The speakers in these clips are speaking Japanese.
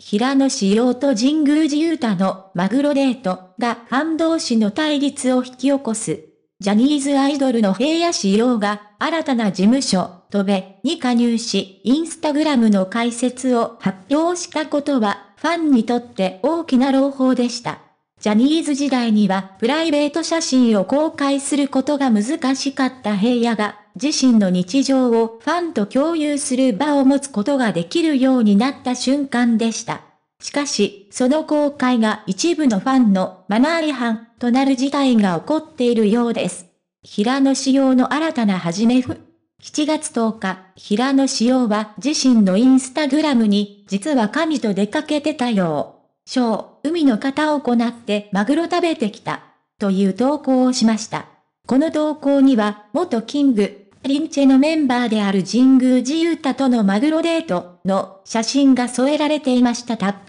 平野紫耀と神宮寺勇太のマグロデートがファン同士の対立を引き起こす。ジャニーズアイドルの平野紫耀が新たな事務所、戸部に加入し、インスタグラムの解説を発表したことは、ファンにとって大きな朗報でした。ジャニーズ時代にはプライベート写真を公開することが難しかった平野が、自身の日常をファンと共有する場を持つことができるようになった瞬間でした。しかし、その公開が一部のファンのマナー違反となる事態が起こっているようです。平野仕様の新たな始めふ。7月10日、平野仕様は自身のインスタグラムに、実は神と出かけてたよ。小、海の方を行ってマグロ食べてきた。という投稿をしました。この投稿には、元キング、リンチェのメンバーである神宮寺ユ太とのマグロデートの写真が添えられていましたた。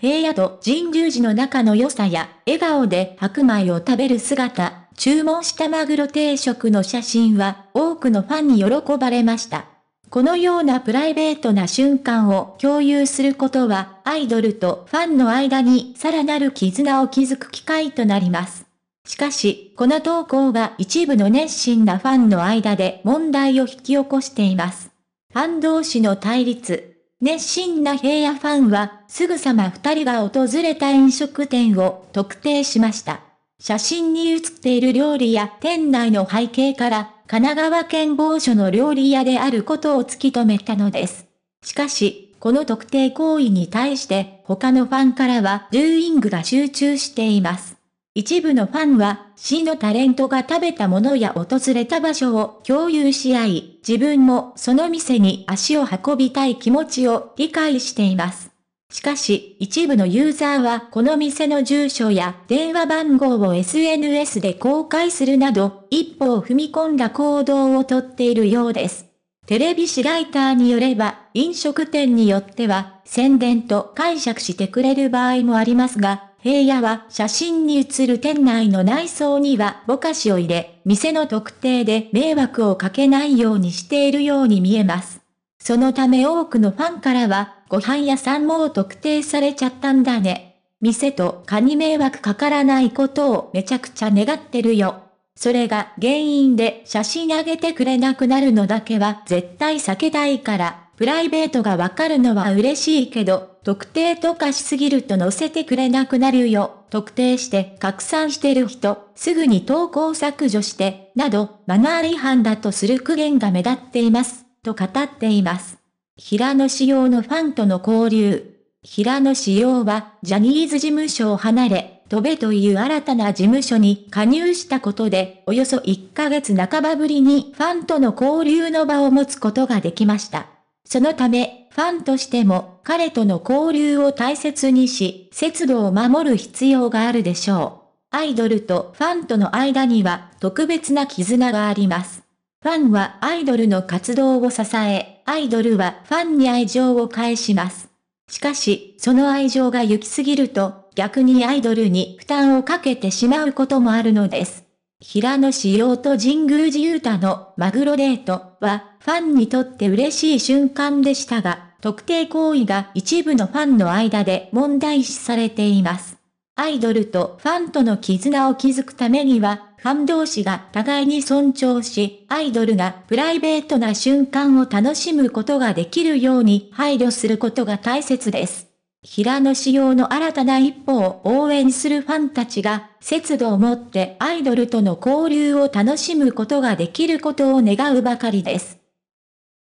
平野と神宮寺の仲の良さや、笑顔で白米を食べる姿、注文したマグロ定食の写真は、多くのファンに喜ばれました。このようなプライベートな瞬間を共有することは、アイドルとファンの間にさらなる絆を築く機会となります。しかし、この投稿が一部の熱心なファンの間で問題を引き起こしています。ファン同士の対立。熱心な平野ファンは、すぐさま二人が訪れた飲食店を特定しました。写真に写っている料理や店内の背景から、神奈川県某所の料理屋であることを突き止めたのです。しかし、この特定行為に対して、他のファンからは、ルーイングが集中しています。一部のファンは、死のタレントが食べたものや訪れた場所を共有し合い、自分もその店に足を運びたい気持ちを理解しています。しかし、一部のユーザーはこの店の住所や電話番号を SNS で公開するなど、一歩を踏み込んだ行動をとっているようです。テレビ誌ライターによれば、飲食店によっては、宣伝と解釈してくれる場合もありますが、平野は写真に写る店内の内装にはぼかしを入れ、店の特定で迷惑をかけないようにしているように見えます。そのため多くのファンからは、ご飯屋さんも特定されちゃったんだね。店と蚊に迷惑かからないことをめちゃくちゃ願ってるよ。それが原因で写真あげてくれなくなるのだけは絶対避けたいから。プライベートがわかるのは嬉しいけど、特定とかしすぎると載せてくれなくなるよ。特定して拡散してる人、すぐに投稿削除して、など、マナー違反だとする苦言が目立っています、と語っています。平野仕様のファンとの交流。平野仕様は、ジャニーズ事務所を離れ、飛べという新たな事務所に加入したことで、およそ1ヶ月半ばぶりにファンとの交流の場を持つことができました。そのため、ファンとしても彼との交流を大切にし、節度を守る必要があるでしょう。アイドルとファンとの間には特別な絆があります。ファンはアイドルの活動を支え、アイドルはファンに愛情を返します。しかし、その愛情が行き過ぎると、逆にアイドルに負担をかけてしまうこともあるのです。平野紫耀と神宮寺勇太のマグロデートは、ファンにとって嬉しい瞬間でしたが、特定行為が一部のファンの間で問題視されています。アイドルとファンとの絆を築くためには、ファン同士が互いに尊重し、アイドルがプライベートな瞬間を楽しむことができるように配慮することが大切です。平野仕様の新たな一歩を応援するファンたちが、節度を持ってアイドルとの交流を楽しむことができることを願うばかりです。